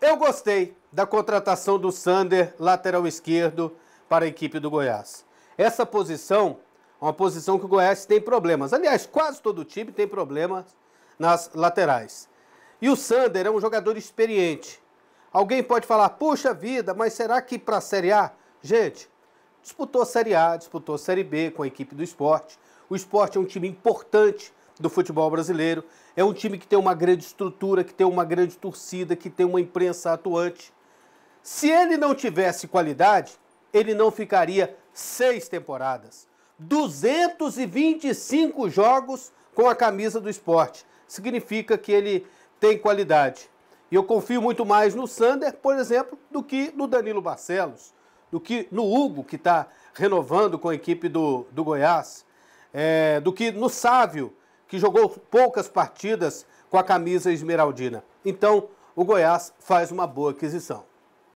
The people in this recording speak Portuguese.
Eu gostei da contratação do Sander, lateral esquerdo, para a equipe do Goiás. Essa posição é uma posição que o Goiás tem problemas. Aliás, quase todo time tem problemas nas laterais. E o Sander é um jogador experiente. Alguém pode falar, puxa vida, mas será que para a Série A? Gente, disputou a Série A, disputou a Série B com a equipe do esporte. O esporte é um time importante do futebol brasileiro. É um time que tem uma grande estrutura, que tem uma grande torcida, que tem uma imprensa atuante. Se ele não tivesse qualidade, ele não ficaria seis temporadas. 225 jogos com a camisa do esporte. Significa que ele tem qualidade. E eu confio muito mais no Sander, por exemplo, do que no Danilo Barcelos, do que no Hugo, que está renovando com a equipe do, do Goiás, é, do que no Sávio, que jogou poucas partidas com a camisa esmeraldina. Então, o Goiás faz uma boa aquisição.